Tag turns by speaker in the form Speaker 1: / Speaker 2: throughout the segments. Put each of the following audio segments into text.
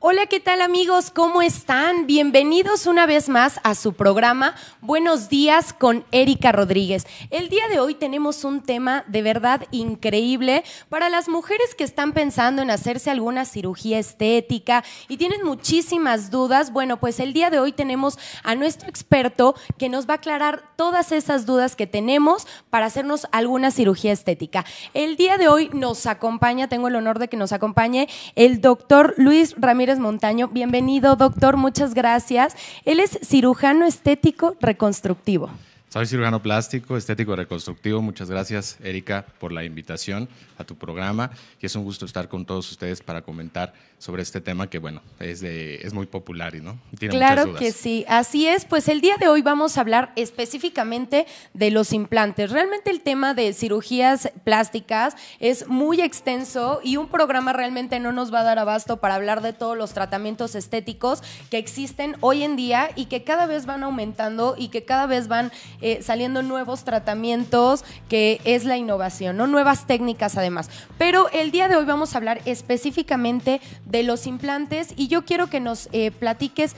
Speaker 1: Hola, ¿qué tal amigos? ¿Cómo están? Bienvenidos una vez más a su programa Buenos días con Erika Rodríguez. El día de hoy tenemos un tema de verdad increíble para las mujeres que están pensando en hacerse alguna cirugía estética y tienen muchísimas dudas. Bueno, pues el día de hoy tenemos a nuestro experto que nos va a aclarar todas esas dudas que tenemos para hacernos alguna cirugía estética. El día de hoy nos acompaña, tengo el honor de que nos acompañe el doctor Luis Ramírez Montaño. Bienvenido, doctor, muchas gracias. Él es cirujano estético reconstructivo.
Speaker 2: Soy cirujano plástico, estético reconstructivo. Muchas gracias, Erika, por la invitación a tu programa. Y es un gusto estar con todos ustedes para comentar sobre este tema que, bueno, es, es muy popular y no tiene Claro muchas dudas. que
Speaker 1: sí, así es. Pues el día de hoy vamos a hablar específicamente de los implantes. Realmente el tema de cirugías plásticas es muy extenso y un programa realmente no nos va a dar abasto para hablar de todos los tratamientos estéticos que existen hoy en día y que cada vez van aumentando y que cada vez van eh, saliendo nuevos tratamientos, que es la innovación, Nuevas técnicas además. Pero el día de hoy vamos a hablar específicamente de los implantes y yo quiero que nos eh, platiques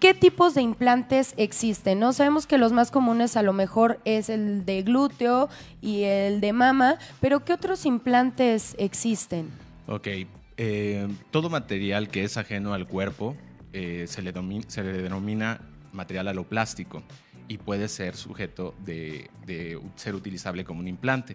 Speaker 1: qué tipos de implantes existen, ¿no? Sabemos que los más comunes a lo mejor es el de glúteo y el de mama, pero ¿qué otros implantes existen?
Speaker 2: Ok, eh, todo material que es ajeno al cuerpo se, le se le denomina material aloplástico y puede ser sujeto de, ser utilizable como un implante.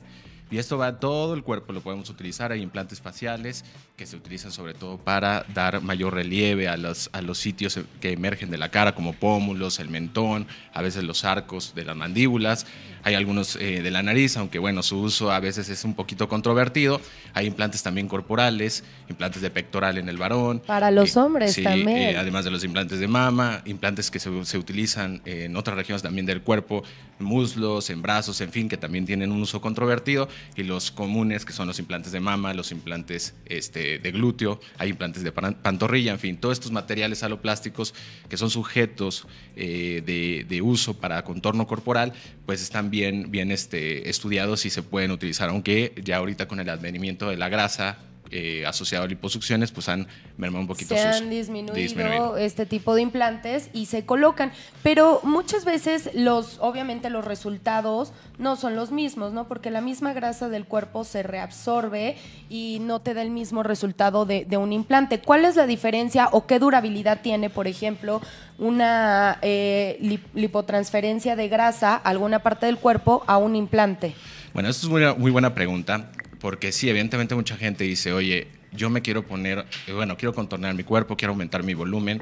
Speaker 2: Y esto va todo el cuerpo, lo podemos utilizar. Hay implantes faciales que se utilizan sobre todo para dar mayor relieve a los, sitios que emergen de la cara, como pómulos, el mentón, a veces los arcos de las mandíbulas. Hay algunos eh, de la nariz, aunque bueno, su uso a veces es un poquito controvertido. Hay implantes también corporales, implantes de pectoral en el varón.
Speaker 1: Para los eh, hombres también. Eh, además
Speaker 2: de los implantes de mama, implantes que se, se utilizan en otras regiones también del cuerpo, muslos, en brazos, en fin, que también tienen un uso controvertido y los comunes, que son los implantes de mama, los implantes este, de glúteo, hay implantes de pantorrilla, en fin, todos estos materiales aloplásticos que son sujetos eh, de, uso para contorno corporal, pues están bien, bien este, estudiados y se pueden utilizar, aunque ya ahorita con el advenimiento de la grasa, eh, asociado a liposucciones, pues han mermado un poquito. Se han
Speaker 1: disminuido, este tipo de implantes y se colocan. Pero muchas veces los, obviamente los resultados no son los mismos, ¿no? Porque la misma grasa del cuerpo se reabsorbe y no te da el mismo resultado de, un implante. ¿Cuál es la diferencia o qué durabilidad tiene, por ejemplo, una eh, lipotransferencia de grasa a alguna parte del cuerpo a un implante?
Speaker 2: Bueno, esto es una muy buena pregunta porque sí, evidentemente mucha gente dice, oye, yo me quiero poner, bueno, quiero contornear mi cuerpo, quiero aumentar mi volumen,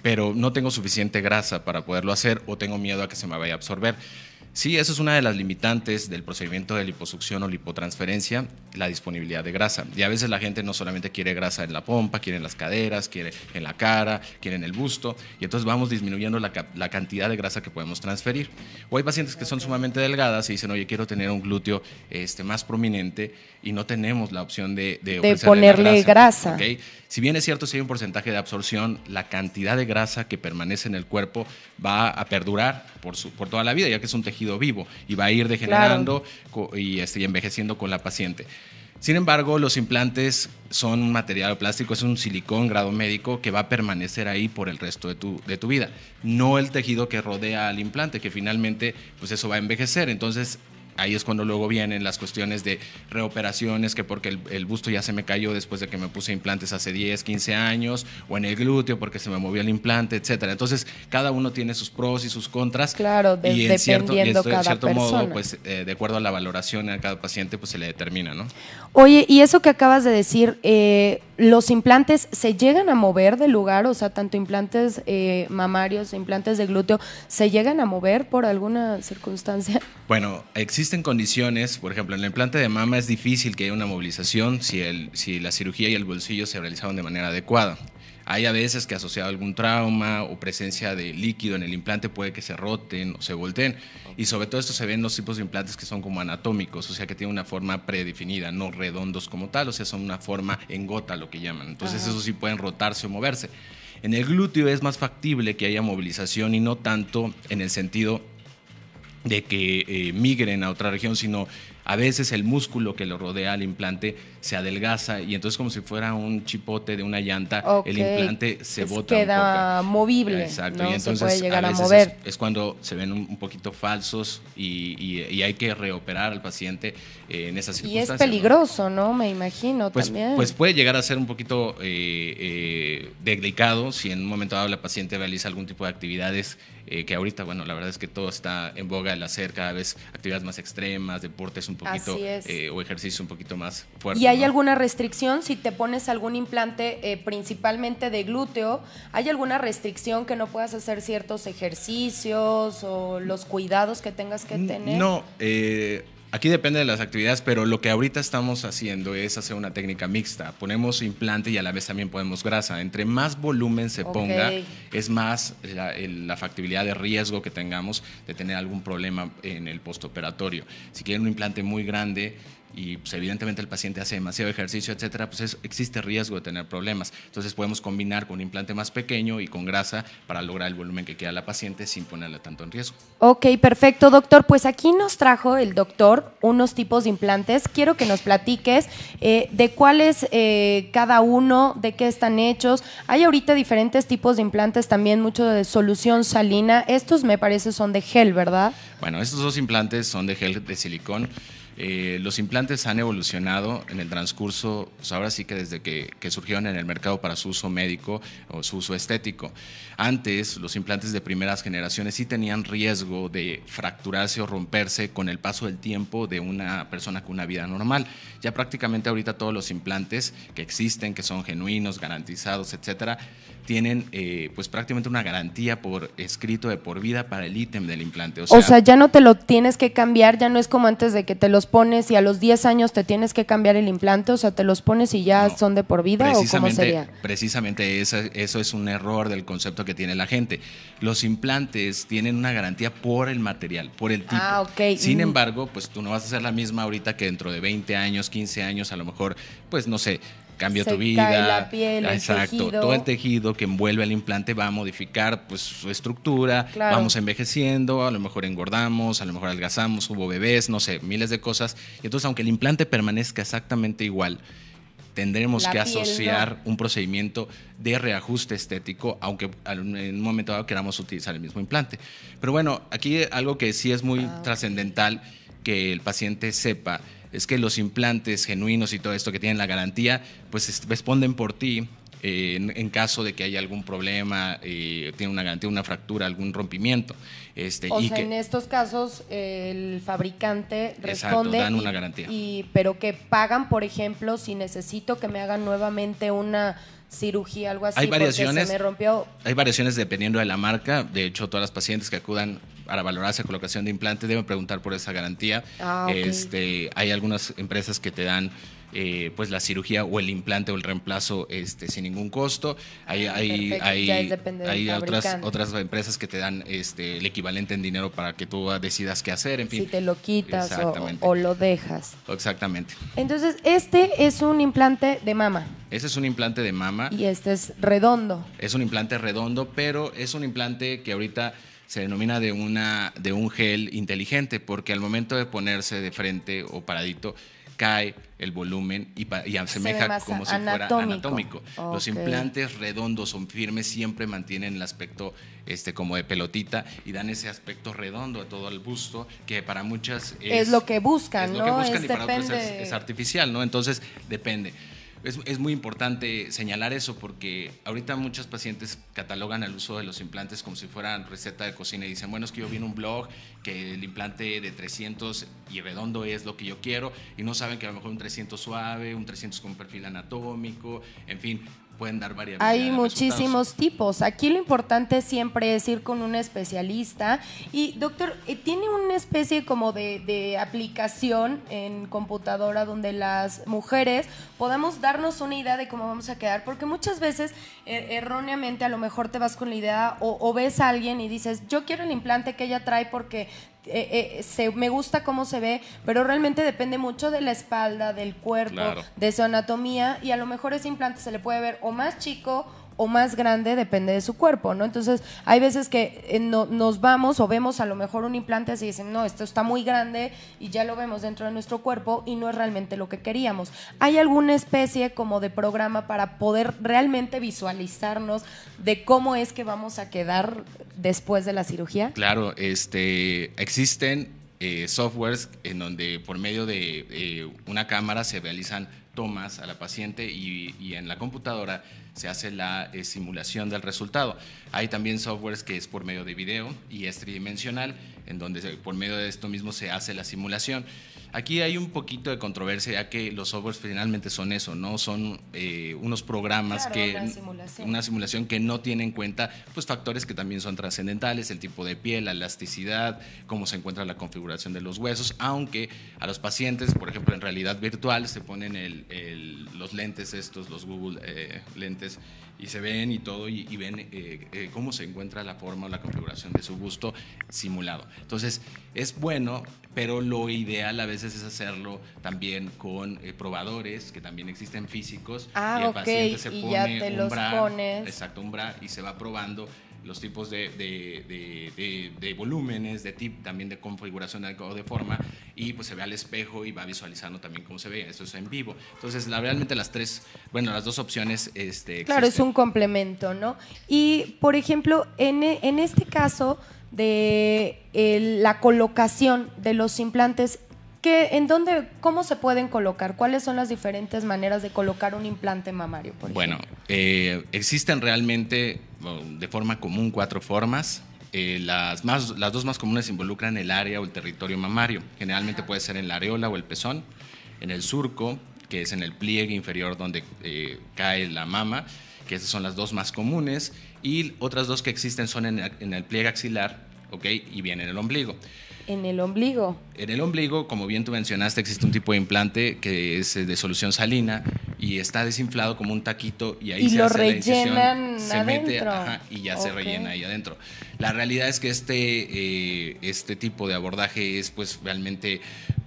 Speaker 2: pero no tengo suficiente grasa para poderlo hacer o tengo miedo a que se me vaya a absorber. Sí, eso es una de las limitantes del procedimiento de liposucción o lipotransferencia, la disponibilidad de grasa. Y a veces la gente no solamente quiere grasa en la pompa, quiere en las caderas, quiere en la cara, quiere en el busto, y entonces vamos disminuyendo la, cantidad de grasa que podemos transferir. O hay pacientes que son sumamente delgadas y dicen, oye, quiero tener un glúteo este, más prominente y no tenemos la opción de, ponerle grasa. Si bien es cierto, si hay un porcentaje de absorción, la cantidad de grasa que permanece en el cuerpo va a perdurar por, toda la vida, ya que es un tejido vivo y va a ir degenerando este, y, envejeciendo con la paciente. Sin embargo, los implantes son un material plástico, es un silicón grado médico que va a permanecer ahí por el resto de tu, de tu, vida. No el tejido que rodea al implante, que finalmente pues eso va a envejecer. Entonces, ahí es cuando luego vienen las cuestiones de reoperaciones, que porque el, busto ya se me cayó después de que me puse implantes hace 10, 15 años, o en el glúteo porque se me movió el implante, etcétera. Entonces, cada uno tiene sus pros y sus contras. Claro, de, y en cierto, y cierto modo, pues eh, de acuerdo a la valoración a cada paciente, pues se le determina, ¿no?
Speaker 1: Oye, y eso que acabas de decir, eh, los implantes se llegan a mover de lugar, o sea, tanto implantes eh, mamarios, implantes de glúteo, se llegan a mover por alguna circunstancia.
Speaker 2: Bueno, existen condiciones, por ejemplo, en el implante de mama es difícil que haya una movilización si, el, si la cirugía y el bolsillo se realizaron de manera adecuada. Hay a veces que asociado a algún trauma o presencia de líquido en el implante puede que se roten o se volteen. Y sobre todo esto se ve en los tipos de implantes que son como anatómicos, o sea que tienen una forma predefinida, no redondos como tal, o sea son una forma en gota lo que llaman. Entonces eso sí pueden rotarse o moverse. En el glúteo es más factible que haya movilización y no tanto en el sentido de que eh, migren a otra región, sino a veces el músculo que lo rodea al implante se adelgaza y entonces como si fuera un chipote de una llanta, el implante se bota. Queda
Speaker 1: un poco. movible. Exacto. y entonces puede llegar a, mover.
Speaker 2: Es, cuando se ven un, poquito falsos y, hay que reoperar al paciente eh, en esas circunstancias. Y es
Speaker 1: peligroso, ¿no? Me imagino pues, también. Pues
Speaker 2: puede llegar a ser un poquito eh, eh delicado si en un momento dado la paciente realiza algún tipo de actividades eh, que ahorita, bueno, la verdad es que todo está en boga el hacer cada vez actividades más extremas, deportes un poquito eh, o ejercicio un poquito más
Speaker 1: fuerte. ¿Y hay alguna restricción si te pones algún implante eh, principalmente de glúteo? ¿Hay alguna restricción que no puedas hacer ciertos ejercicios o los cuidados que tengas que tener? No,
Speaker 2: eh, Aquí depende de las actividades, pero lo que ahorita estamos haciendo es hacer una técnica mixta. Ponemos implante y a la vez también ponemos grasa. Entre más volumen se ponga, es más la, la, factibilidad de riesgo que tengamos de tener algún problema en el postoperatorio. Si quieren un implante muy grande, y pues, evidentemente el paciente hace demasiado ejercicio, etcétera, pues existe riesgo de tener problemas. Entonces podemos combinar con un implante más pequeño y con grasa para lograr el volumen que queda la paciente sin ponerla tanto en riesgo.
Speaker 1: Ok, perfecto, doctor. Pues aquí nos trajo el doctor unos tipos de implantes. Quiero que nos platiques eh, de cuáles eh, cada uno, de qué están hechos. Hay ahorita diferentes tipos de implantes también, mucho de solución salina. Estos me parece son de gel, ¿verdad?
Speaker 2: Bueno, estos dos implantes son de gel de silicón. Eh, los implantes han evolucionado en el transcurso, pues ahora sí que desde que, que, surgieron en el mercado para su uso médico o su uso estético. Antes, los implantes de primeras generaciones sí tenían riesgo de fracturarse o romperse con el paso del tiempo de una persona con una vida normal. Ya prácticamente ahorita todos los implantes que existen, que son genuinos, garantizados, etcétera, tienen eh, pues prácticamente una garantía por escrito de por vida para el ítem del implante. O sea, ya no
Speaker 1: te lo tienes que cambiar, ya no es como antes de que te los pones y a los 10 años te tienes que cambiar el implante, o sea, te los pones y ya son de por vida o cómo sería.
Speaker 2: Precisamente eso, es un error del concepto que tiene la gente. Los implantes tienen una garantía por el material, por el tipo.
Speaker 1: Ah, Sin
Speaker 2: embargo, pues tú no vas a ser la misma ahorita que dentro de 20 años, 15 años, a lo mejor, pues no sé, cambia tu vida. la exacto, todo el tejido que envuelve al implante va a modificar pues su estructura, vamos envejeciendo, a lo mejor engordamos, a lo mejor algazamos, hubo bebés, no sé, miles de cosas. Y entonces aunque el implante permanezca exactamente igual, tendremos que asociar un procedimiento de reajuste estético, aunque en un momento dado queramos utilizar el mismo implante. Pero bueno, aquí algo que sí es muy ah, trascendental que el paciente sepa es que los implantes genuinos y todo esto que tienen la garantía, pues responden por ti eh, en, caso de que haya algún problema, eh, tiene una garantía, una fractura, algún rompimiento. Este, o y sea, en
Speaker 1: estos casos el fabricante responde. una garantía. y, pero que pagan, por ejemplo, si necesito que me hagan nuevamente una cirugía, algo así. Hay variaciones. Se me rompió.
Speaker 2: Hay variaciones dependiendo de la marca. De hecho, todas las pacientes que acudan para valorarse colocación de implante deben preguntar por esa garantía.
Speaker 1: Ah, este,
Speaker 2: hay algunas empresas que te dan eh, pues la cirugía o el implante o el reemplazo este, sin ningún costo. Hay, ah, hay, otras, otras empresas que te dan este, el equivalente en dinero para que tú decidas qué hacer, en fin. Si te
Speaker 1: lo quitas
Speaker 2: o, lo dejas. Exactamente.
Speaker 1: Entonces, este es un implante de mama.
Speaker 2: este es un implante de mama. Y
Speaker 1: este es redondo.
Speaker 2: Es un implante redondo, pero es un implante que ahorita se denomina de, una, de un gel inteligente, porque al momento de ponerse de frente o paradito, cae el volumen y, y asemeja como si fuera anatómico. Los implantes redondos son firmes, siempre mantienen el aspecto este, como de pelotita y dan ese aspecto redondo a todo el busto, que para muchas es, es lo que buscan, es Lo que buscan y para otras es, artificial, ¿no? Entonces, depende. Es, muy importante señalar eso porque ahorita muchos pacientes catalogan el uso de los implantes como si fueran receta de cocina y dicen, bueno, es que yo vi en un blog que el implante de 300 y redondo es lo que yo quiero y no saben que a lo mejor un 300 suave, un 300 con perfil anatómico, en fin, pueden dar Hay muchísimos
Speaker 1: tipos. Aquí lo importante siempre es ir con un especialista. Y doctor, eh, ¿tiene una especie como de, aplicación en computadora donde las mujeres podamos darnos una idea de cómo vamos a quedar? Porque muchas veces eh, erróneamente a lo mejor te vas con la idea o, o ves a alguien y dices, yo quiero el implante que ella trae porque eh, eh, se, me gusta cómo se ve, pero realmente depende mucho de la espalda, del cuerpo, de su anatomía y a lo mejor ese implante se le puede ver o más chico o más grande depende de su cuerpo, ¿no? Entonces, hay veces que eh, no, nos vamos o vemos a lo mejor un implante así y dicen, no, esto está muy grande y ya lo vemos dentro de nuestro cuerpo y no es realmente lo que queríamos. ¿Hay alguna especie como de programa para poder realmente visualizarnos de cómo es que vamos a quedar después de la cirugía?
Speaker 2: Claro, este, existen eh, softwares en donde por medio de eh, una cámara se realizan más a la paciente y, en la computadora se hace la eh, simulación del resultado. Hay también softwares que es por medio de video y es tridimensional, en donde por medio de esto mismo se hace la simulación. Aquí hay un poquito de controversia, ya que los softwares finalmente son eso, ¿no? Son eh, unos programas que. Una
Speaker 1: simulación. una
Speaker 2: simulación. que no tiene en cuenta pues, factores que también son trascendentales, el tipo de piel, la elasticidad, cómo se encuentra la configuración de los huesos, aunque a los pacientes, por ejemplo, en realidad virtual, se ponen el, los lentes estos, los Google eh, lentes, y se ven y todo, y, ven eh, eh, cómo se encuentra la forma o la configuración de su gusto simulado. Entonces, es bueno, pero lo ideal a veces es hacerlo también con probadores, que también existen físicos, ah, y el paciente se pone los pones. exacto, un bra, y se va probando los tipos de, volúmenes, de tip, también de configuración o de forma, y pues se ve al espejo y va visualizando también cómo se ve, eso es en vivo. Entonces, la, realmente las tres, bueno, las dos opciones... Este, claro, es
Speaker 1: un complemento, ¿no? Y, por ejemplo, en, este caso de la colocación de los implantes, ¿En dónde, cómo se pueden colocar? ¿Cuáles son las diferentes maneras de colocar un implante mamario?
Speaker 2: bueno, eh, existen realmente de forma común cuatro formas. Eh, las, las dos más comunes involucran el área o el territorio mamario. Generalmente puede ser en la areola o el pezón, en el surco, que es en el pliegue inferior donde eh, cae la mama, que esas son las dos más comunes, y otras dos que existen son en, el pliegue axilar, ¿ok? Y bien en el ombligo.
Speaker 1: En el ombligo.
Speaker 2: En el ombligo, como bien tú mencionaste, existe un tipo de implante que es eh, de solución salina y está desinflado como un taquito y ahí y se lo hace la incisión, se mete ajá, y ya se rellena ahí adentro. La realidad es que este, eh, este tipo de abordaje es pues realmente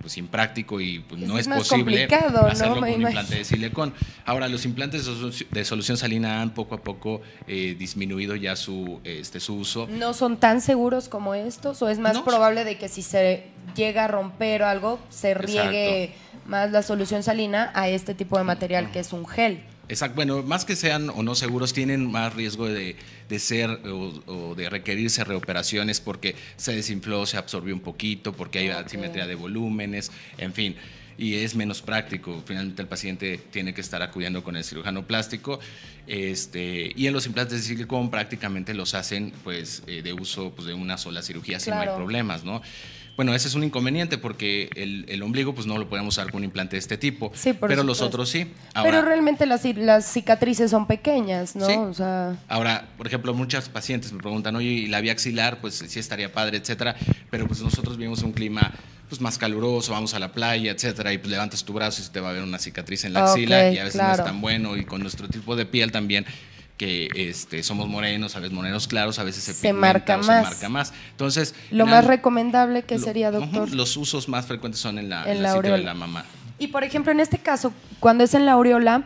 Speaker 2: pues impráctico y pues, no es, posible hacerlo ¿no? con un implante de silicón. Ahora, los implantes de solución salina han poco a poco eh, disminuido ya su, este, su uso.
Speaker 1: ¿No son tan seguros como estos? ¿O es más probable de que si se llega a romper o algo, se riegue más la solución salina a este tipo de material que es un gel?
Speaker 2: Exacto. Bueno, más que sean o no seguros, tienen más riesgo de, ser o, de requerirse reoperaciones porque se desinfló, se absorbió un poquito, porque hay asimetría de volúmenes, en fin. Y es menos práctico. Finalmente el paciente tiene que estar acudiendo con el cirujano plástico. Este, y en los implantes de silicón prácticamente los hacen pues, eh, de uso pues, de una sola cirugía si no hay problemas, ¿no? Bueno, ese es un inconveniente porque el, ombligo pues no lo podemos usar con un implante de este tipo, pero los otros sí. pero
Speaker 1: realmente las, cicatrices son pequeñas, ¿no?
Speaker 2: Ahora, por ejemplo, muchas pacientes me preguntan, oye, ¿y la vía axilar? Pues sí estaría padre, etcétera, pero pues nosotros vivimos un clima pues más caluroso, vamos a la playa, etcétera, y pues levantas tu brazo y te va a ver una cicatriz en la axila y a veces no es tan bueno y con nuestro tipo de piel también que este, somos morenos, a veces morenos claros, a veces se, marca más. Se marca más. Entonces, lo más
Speaker 1: recomendable que sería, doctor.
Speaker 2: Los usos más frecuentes son en la, en la, de la mamá.
Speaker 1: Y por ejemplo, en este caso, cuando es en la aureola,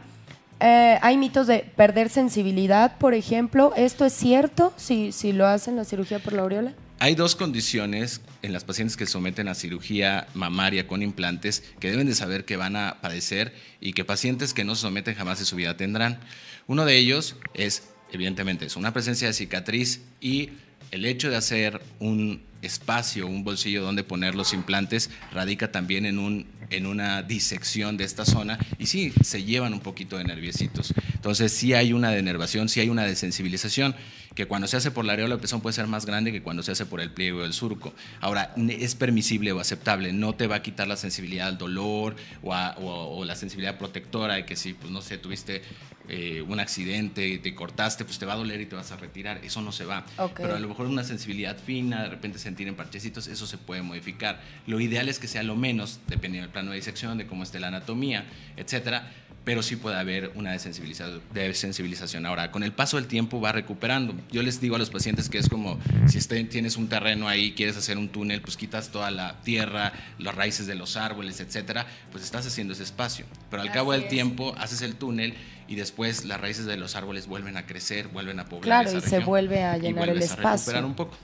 Speaker 1: eh, hay mitos de perder sensibilidad, por ejemplo. ¿Esto es cierto si, si lo hacen la cirugía por la aureola?
Speaker 2: Hay dos condiciones en las pacientes que se someten a cirugía mamaria con implantes que deben de saber que van a padecer y que pacientes que no se someten jamás en su vida tendrán. Uno de ellos es, evidentemente, es una presencia de cicatriz y el hecho de hacer un espacio, un bolsillo donde poner los implantes, radica también en, un, en una disección de esta zona y sí, se llevan un poquito de nerviecitos. Entonces sí hay una denervación, sí hay una desensibilización, que cuando se hace por la areola la presión puede ser más grande que cuando se hace por el pliego del surco. Ahora, es permisible o aceptable, no te va a quitar la sensibilidad al dolor o, la sensibilidad protectora de que si, pues no sé, tuviste eh, un accidente y te cortaste, pues te va a doler y te vas a retirar. Eso no se va. Pero a lo mejor una sensibilidad fina, de repente se sentir en parchecitos, eso se puede modificar. Lo ideal es que sea lo menos, dependiendo del plano de disección, de cómo esté la anatomía, etcétera, pero sí puede haber una desensibilización. Ahora, con el paso del tiempo va recuperando. Yo les digo a los pacientes que es como si tienes un terreno ahí, quieres hacer un túnel, pues quitas toda la tierra, las raíces de los árboles, etcétera, pues estás haciendo ese espacio. Pero al cabo del tiempo haces el túnel y después las raíces de los árboles vuelven a crecer, vuelven a poblar. Claro, y se vuelve a llenar y el a espacio. Recuperar un poco.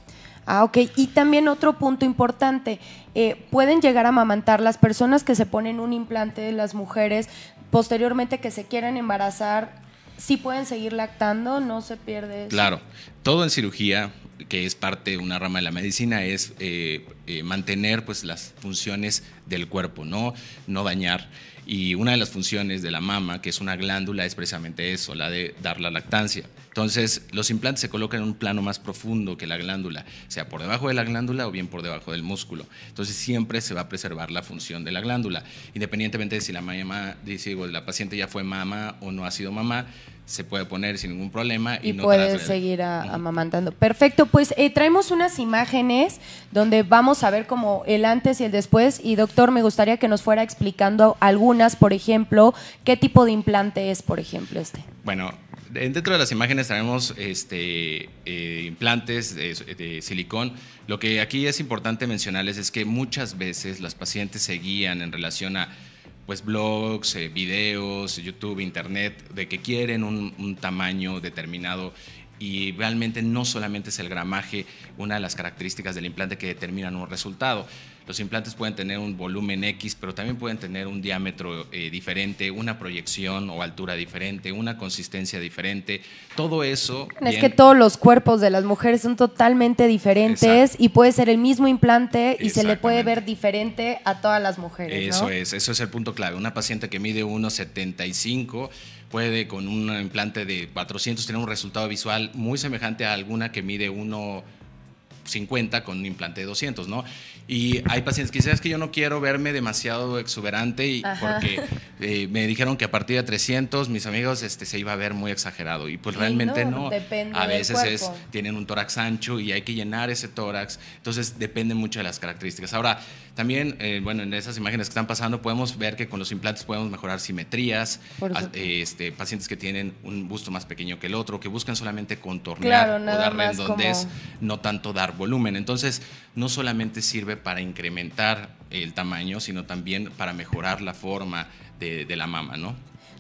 Speaker 1: Ah, ok. Y también otro punto importante, eh, pueden llegar a amamantar las personas que se ponen un implante, de las mujeres, posteriormente que se quieran embarazar, sí pueden seguir lactando, no se pierde. Eso? Claro,
Speaker 2: todo en cirugía, que es parte de una rama de la medicina, es eh, eh, mantener pues, las funciones del cuerpo, no, no dañar. Y una de las funciones de la mama, que es una glándula, es precisamente eso, la de dar la lactancia. Entonces, los implantes se colocan en un plano más profundo que la glándula, sea por debajo de la glándula o bien por debajo del músculo. Entonces, siempre se va a preservar la función de la glándula, independientemente de si la, mamá digo, la paciente ya fue mama o no ha sido mamá se puede poner sin ningún problema. Y, no puede seguir
Speaker 1: amamantando. Perfecto, pues eh, traemos unas imágenes donde vamos a ver como el antes y el después. Y doctor, me gustaría que nos fuera explicando algunas, por ejemplo, qué tipo de implante es, por ejemplo, este.
Speaker 2: Bueno, dentro de las imágenes traemos este, eh, implantes de, de, silicón. Lo que aquí es importante mencionarles es que muchas veces las pacientes se guían en relación a pues blogs, eh, videos, YouTube, internet, de que quieren un, un tamaño determinado y realmente no solamente es el gramaje una de las características del implante que determinan un resultado. Los implantes pueden tener un volumen X, pero también pueden tener un diámetro eh, diferente, una proyección o altura diferente, una consistencia diferente. Todo eso. Es que
Speaker 1: todos los cuerpos de las mujeres son totalmente diferentes y puede ser el mismo implante y se le puede ver diferente a todas las mujeres. Eso
Speaker 2: es, eso es el punto clave. Una paciente que mide 1,75 puede con un implante de 400 tener un resultado visual muy semejante a alguna que mide 1,50 con un implante de 200, ¿no? Y hay pacientes que es que yo no quiero verme demasiado exuberante y porque eh, me dijeron que a partir de 300 mis amigos este, se iba a ver muy exagerado. Y pues realmente no,
Speaker 1: a veces es,
Speaker 2: tienen un tórax ancho y hay que llenar ese tórax. Entonces depende mucho de las características. Ahora, también, eh, bueno, en esas imágenes que están pasando podemos ver que con los implantes podemos mejorar simetrías, ah, este, pacientes que tienen un busto más pequeño que el otro, que buscan solamente contornar o dar redondez, no tanto dar volumen. Entonces, no solamente sirve para incrementar el tamaño, sino también para mejorar la forma de, la mama, ¿no?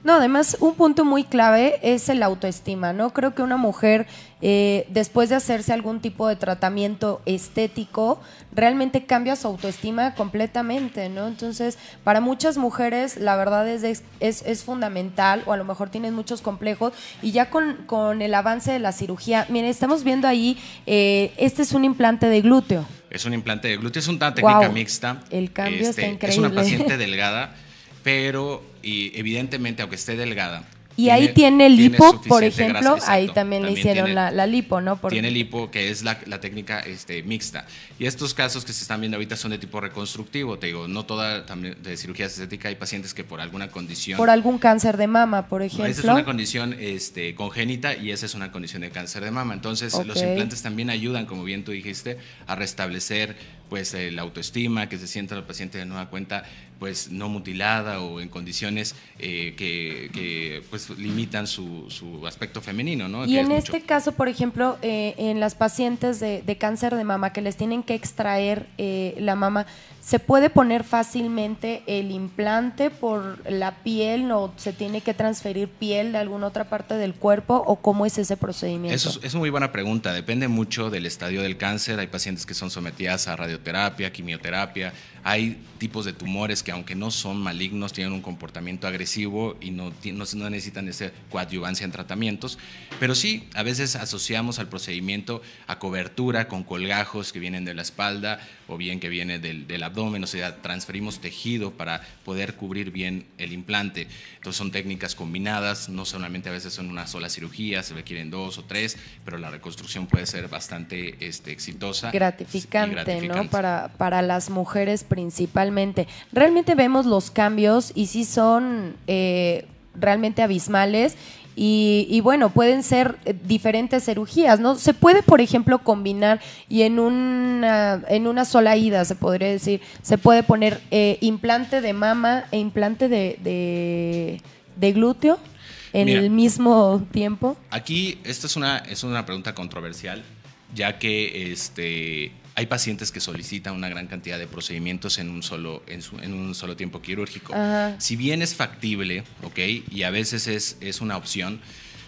Speaker 1: No, además, un punto muy clave es el autoestima, ¿no? Creo que una mujer, eh, después de hacerse algún tipo de tratamiento estético, realmente cambia su autoestima completamente, ¿no? Entonces, para muchas mujeres, la verdad es, es, fundamental, o a lo mejor tienen muchos complejos, y ya con, el avance de la cirugía, miren, estamos viendo ahí, eh, este es un implante de glúteo.
Speaker 2: Es un implante de glúteo, es una técnica mixta. El cambio está increíble. Este, es una paciente delgada, pero y evidentemente, aunque esté delgada, y ahí tiene lipo, por ejemplo, ahí también, le hicieron la,
Speaker 1: lipo, ¿no? Tiene
Speaker 2: lipo, que es la, técnica este, mixta. Y estos casos que se están viendo ahorita son de tipo reconstructivo, te digo, no toda también de cirugía estética, hay pacientes que por alguna condición... Por algún
Speaker 1: cáncer de mama, por ejemplo. esa es una
Speaker 2: condición este, congénita y esa es una condición de cáncer de mama. Entonces, los implantes también ayudan, como bien tú dijiste, a restablecer pues la autoestima, que se sienta el paciente de nueva cuenta pues no mutilada o en condiciones eh, que, pues limitan su, su aspecto femenino, ¿no? Y en este
Speaker 1: caso, por ejemplo, eh, en las pacientes de, cáncer de mama que les tienen que extraer eh, la mama, ¿se puede poner fácilmente el implante por la piel o se tiene que transferir piel de alguna otra parte del cuerpo o cómo es ese procedimiento? Eso es,
Speaker 2: es muy buena pregunta, depende mucho del estadio del cáncer, hay pacientes que son sometidas a radioterapia, quimioterapia, hay tipos de tumores que aunque no son malignos, tienen un comportamiento agresivo y no, no, no necesitan esa coadyuvancia en tratamientos. Pero sí, a veces asociamos al procedimiento a cobertura con colgajos que vienen de la espalda o bien que viene del, abdomen, o sea, transferimos tejido para poder cubrir bien el implante. Entonces son técnicas combinadas, no solamente a veces son una sola cirugía, se requieren dos o tres, pero la reconstrucción puede ser bastante este, exitosa. Gratificante, ¿no?
Speaker 1: Para, para las mujeres principalmente. Realmente vemos los cambios y sí son eh, realmente abismales. Y, bueno, pueden ser eh, diferentes cirugías, ¿no? Se puede, por ejemplo, combinar y en una, en una sola ida, se podría decir, se puede poner eh, implante de mama e implante de, glúteo en el mismo tiempo?
Speaker 2: Aquí, esta es una, es una pregunta controversial, ya que este, hay pacientes que solicitan una gran cantidad de procedimientos en un solo, en, un solo tiempo quirúrgico. Si bien es factible, ¿ok? Y a veces es, es una opción,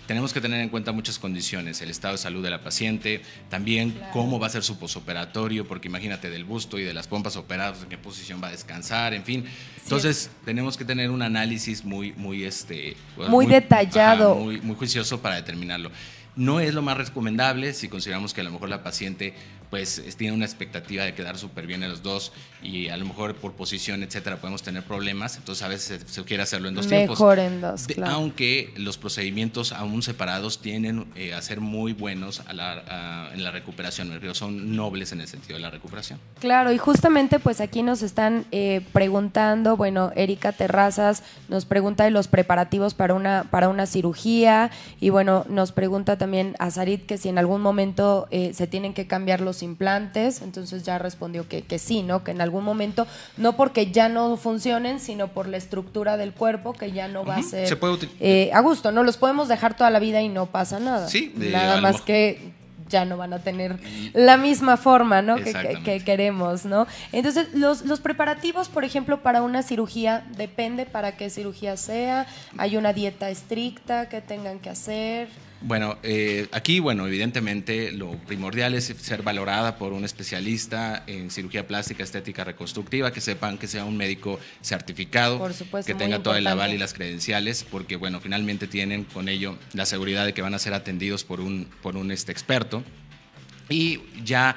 Speaker 2: tenemos que tener en cuenta muchas condiciones, el estado de salud de la paciente, también cómo va a ser su posoperatorio, porque imagínate del busto y de las pompas operadas, en qué posición va a descansar, en fin. Entonces, tenemos que tener un análisis muy muy este muy, ah, detallado, muy, muy, juicioso para determinarlo. No es lo más recomendable si consideramos que a lo mejor la paciente pues tiene una expectativa de quedar súper bien en los dos y a lo mejor por posición, etcétera, podemos tener problemas. Entonces a veces se quiere hacerlo en dos tiempos. en dos, aunque los procedimientos aún separados tienen eh, a ser muy buenos la, en la recuperación, son nobles en el sentido de la recuperación.
Speaker 1: Claro, y justamente pues aquí nos están eh, preguntando, bueno, Erika Terrazas nos pregunta de los preparativos para una, para una cirugía y bueno, nos pregunta también también a Sarit que si en algún momento eh, se tienen que cambiar los implantes, entonces ya respondió que, sí, ¿no? Que en algún momento, no porque ya no funcionen, sino por la estructura del cuerpo que ya no va a ser eh, a gusto, ¿no? Los podemos dejar toda la vida y no pasa nada. nada más que ya no van a tener la misma forma que, que, queremos. ¿no? Entonces, los, los, preparativos, por ejemplo, para una cirugía, depende para qué cirugía sea, hay una dieta estricta que tengan que hacer.
Speaker 2: Bueno, eh, aquí, bueno, evidentemente lo primordial es ser valorada por un especialista en cirugía plástica, estética, reconstructiva, que sepan que sea un médico certificado, que tenga todo el aval y las credenciales, porque, bueno, finalmente tienen con ello la seguridad de que van a ser atendidos por un, por un este, experto. Y ya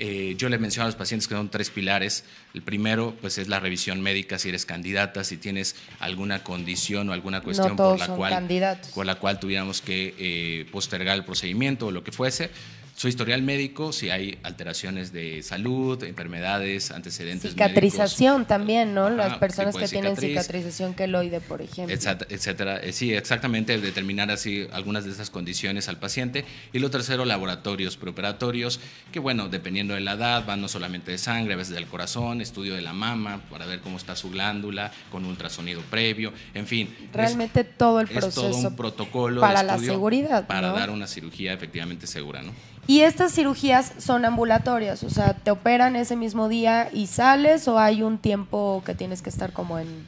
Speaker 2: eh, yo le menciono a los pacientes que son tres pilares. El primero, pues es la revisión médica, si eres candidata, si tienes alguna condición o alguna cuestión por, la cual, tuviéramos que eh, postergar el procedimiento o lo que fuese su historial médico, si hay alteraciones de salud, enfermedades, antecedentes. Cicatrización
Speaker 1: también, ¿no? Las personas que pues, tienen cicatrización queloide, por ejemplo.
Speaker 2: Etcétera. Eh, sí, exactamente, determinar así algunas de esas condiciones al paciente. Y lo tercero, laboratorios preoperatorios, que bueno, dependiendo de la edad, van no solamente de sangre, a veces del corazón, estudio de la mama, para ver cómo está su glándula, con ultrasonido previo, en fin. Realmente
Speaker 1: todo el proceso. Es todo un protocolo. Para la seguridad. Para dar
Speaker 2: una cirugía efectivamente segura, ¿no?
Speaker 1: Y estas cirugías son ambulatorias, o sea, te operan ese mismo día y sales o hay un tiempo que tienes que estar como en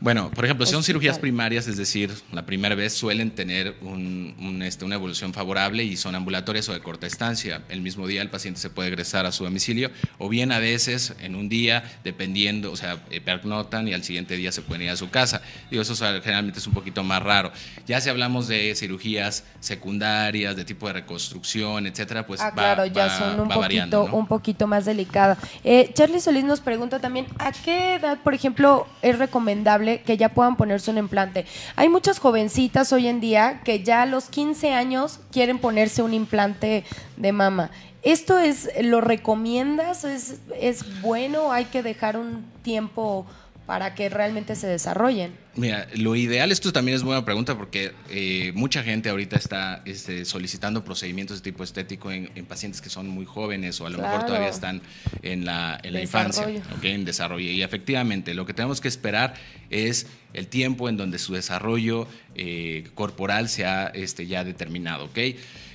Speaker 2: bueno, por ejemplo, si son cirugías primarias, es decir, la primera vez suelen tener un, este, una evolución favorable y son ambulatorias o de corta estancia. El mismo día el paciente se puede egresar a su domicilio o bien a veces en un día, dependiendo, o sea, eh, pergnotan y al siguiente día se pueden ir a su casa. Digo, eso ah, generalmente es un poquito más raro. Ya si hablamos de cirugías secundarias, de tipo de reconstrucción, etcétera, pues ah, va, claro, ya son un, poquito, un
Speaker 1: poquito más delicada. Eh, Charlie Solís nos pregunta también, ¿a qué edad, por ejemplo, es recomendable que ya puedan ponerse un implante. Hay muchas jovencitas hoy en día que ya a los 15 años quieren ponerse un implante de mama. ¿Esto es, lo recomiendas? ¿Es, es bueno? ¿Hay que dejar un tiempo para que realmente se desarrollen?
Speaker 2: Mira, lo ideal, esto también es buena pregunta porque eh, mucha gente ahorita está este, solicitando procedimientos de tipo estético en, pacientes que son muy jóvenes o a lo mejor todavía están en la, infancia, en desarrollo. Y efectivamente, lo que tenemos que esperar es el tiempo en donde su desarrollo eh, corporal se ha este, ya determinado.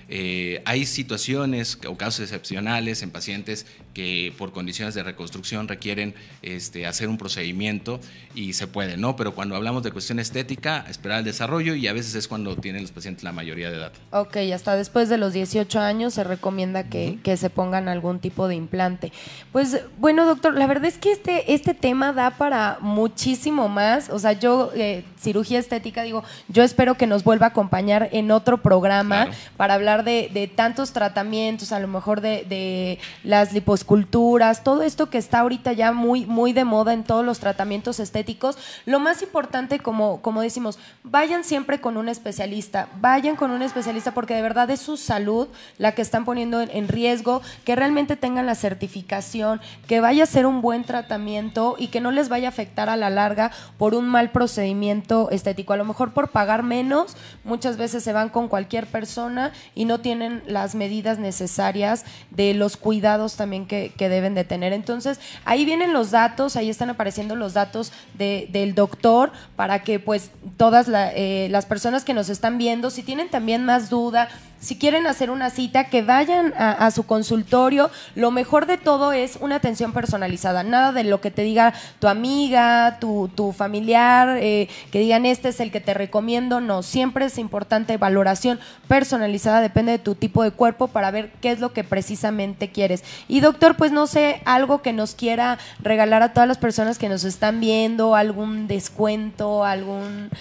Speaker 2: Eh, hay situaciones o casos excepcionales en pacientes que por condiciones de reconstrucción requieren este, hacer un procedimiento y se puede, ¿no? Pero cuando hablamos de cuestión estética, esperar el desarrollo y a veces es cuando tienen los pacientes la mayoría de edad.
Speaker 1: Ok, hasta después de los 18 años se recomienda que, se pongan algún tipo de implante. Pues bueno, doctor, la verdad es que este, este tema da para muchísimo más. O sea, yo, eh, cirugía estética, digo, yo espero que nos vuelva a acompañar en otro programa para hablar de, tantos tratamientos, a lo mejor de, las liposucciones culturas todo esto que está ahorita ya muy, muy de moda en todos los tratamientos estéticos, lo más importante, como, como decimos, vayan siempre con un especialista, vayan con un especialista porque de verdad es su salud la que están poniendo en, en riesgo, que realmente tengan la certificación, que vaya a ser un buen tratamiento y que no les vaya a afectar a la larga por un mal procedimiento estético. A lo mejor por pagar menos, muchas veces se van con cualquier persona y no tienen las medidas necesarias de los cuidados también que que, deben de tener. Entonces, ahí vienen los datos, ahí están apareciendo los datos de, del doctor para que pues todas eh, las personas que nos están viendo, si tienen también más duda, si quieren hacer una cita, que vayan a, su consultorio. Lo mejor de todo es una atención personalizada, nada de lo que te diga tu amiga, tu, familiar, eh, que digan este es el que te recomiendo. No, siempre es importante valoración personalizada, depende de tu tipo de cuerpo para ver qué es lo que precisamente quieres. Y doctor, pues no sé, algo que nos quiera regalar a todas las personas que nos están viendo, algún descuento, algún...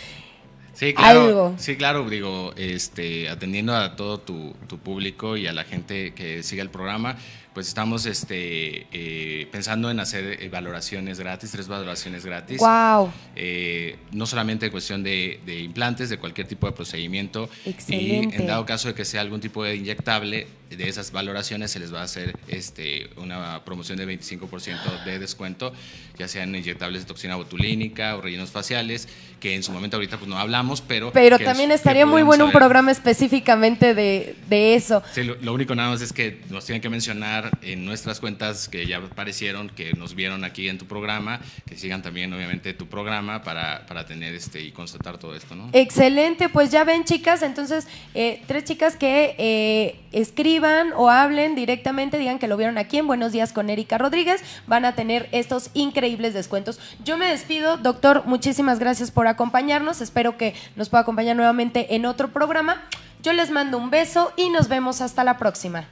Speaker 2: Sí, claro, Sí, claro, digo, este, atendiendo a todo tu, tu público y a la gente que sigue el programa pues estamos este, eh, pensando en hacer eh, valoraciones gratis, tres valoraciones gratis. ¡Wow! Eh, no solamente en cuestión de, implantes, de cualquier tipo de procedimiento. Excelente. Y en dado caso de que sea algún tipo de inyectable, de esas valoraciones se les va a hacer este, una promoción de 25% de descuento, ya sean inyectables de toxina botulínica o rellenos faciales, que en su momento ahorita pues no hablamos, pero... Pero también estaría muy bueno un programa
Speaker 1: específicamente de, eso.
Speaker 2: Sí, lo único nada más es que nos tienen que mencionar en nuestras cuentas que ya aparecieron, que nos vieron aquí en tu programa, que sigan también obviamente tu programa para, tener este y constatar todo esto, ¿no?
Speaker 1: Excelente, pues ya ven chicas, entonces eh, tres chicas que eh, escriban o hablen directamente, digan que lo vieron aquí en Buenos Días con Erika Rodríguez, van a tener estos increíbles descuentos. Yo me despido, doctor, muchísimas gracias por acompañarnos, espero que nos pueda acompañar nuevamente en otro programa. Yo les mando un beso y nos vemos hasta la próxima.